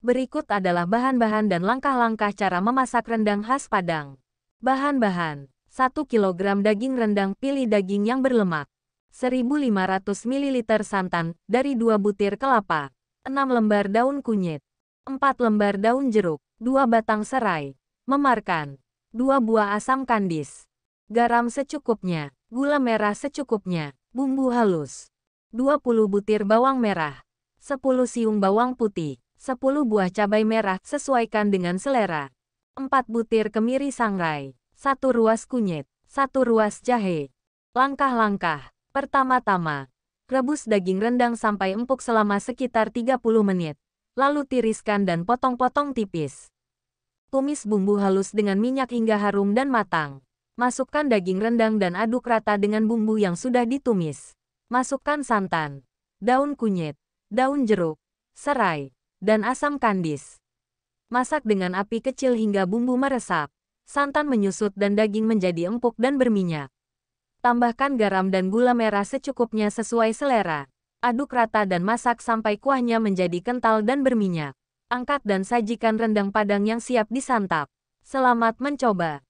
Berikut adalah bahan-bahan dan langkah-langkah cara memasak rendang khas Padang. Bahan-bahan 1 kg daging rendang pilih daging yang berlemak 1500 ml santan dari 2 butir kelapa 6 lembar daun kunyit 4 lembar daun jeruk 2 batang serai memarkan 2 buah asam kandis garam secukupnya gula merah secukupnya bumbu halus 20 butir bawang merah 10 siung bawang putih 10 buah cabai merah sesuaikan dengan selera. 4 butir kemiri sangrai, 1 ruas kunyit, 1 ruas jahe. Langkah-langkah. Pertama-tama, rebus daging rendang sampai empuk selama sekitar 30 menit. Lalu tiriskan dan potong-potong tipis. Tumis bumbu halus dengan minyak hingga harum dan matang. Masukkan daging rendang dan aduk rata dengan bumbu yang sudah ditumis. Masukkan santan, daun kunyit, daun jeruk, serai, dan asam kandis. Masak dengan api kecil hingga bumbu meresap. Santan menyusut dan daging menjadi empuk dan berminyak. Tambahkan garam dan gula merah secukupnya sesuai selera. Aduk rata dan masak sampai kuahnya menjadi kental dan berminyak. Angkat dan sajikan rendang padang yang siap disantap. Selamat mencoba!